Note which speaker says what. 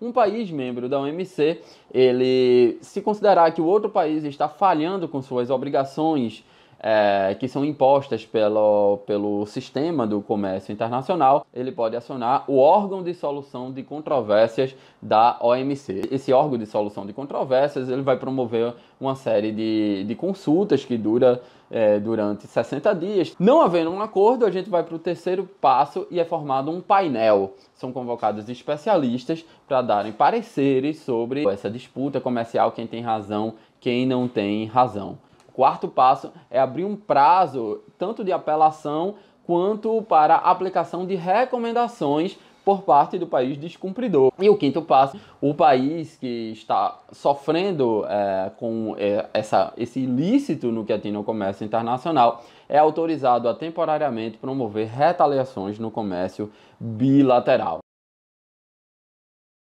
Speaker 1: um país membro da OMC, ele se considerar que o outro país está falhando com suas obrigações é, que são impostas pelo, pelo sistema do comércio internacional, ele pode acionar o órgão de solução de controvérsias da OMC. Esse órgão de solução de controvérsias ele vai promover uma série de, de consultas que dura é, durante 60 dias. Não havendo um acordo, a gente vai para o terceiro passo e é formado um painel. São convocados especialistas para darem pareceres sobre essa disputa comercial, quem tem razão, quem não tem razão. Quarto passo é abrir um prazo tanto de apelação quanto para aplicação de recomendações por parte do país descumpridor. E o quinto passo, o país que está sofrendo é, com é, essa, esse ilícito no que atinge ao comércio internacional, é autorizado a temporariamente promover retaliações no comércio bilateral.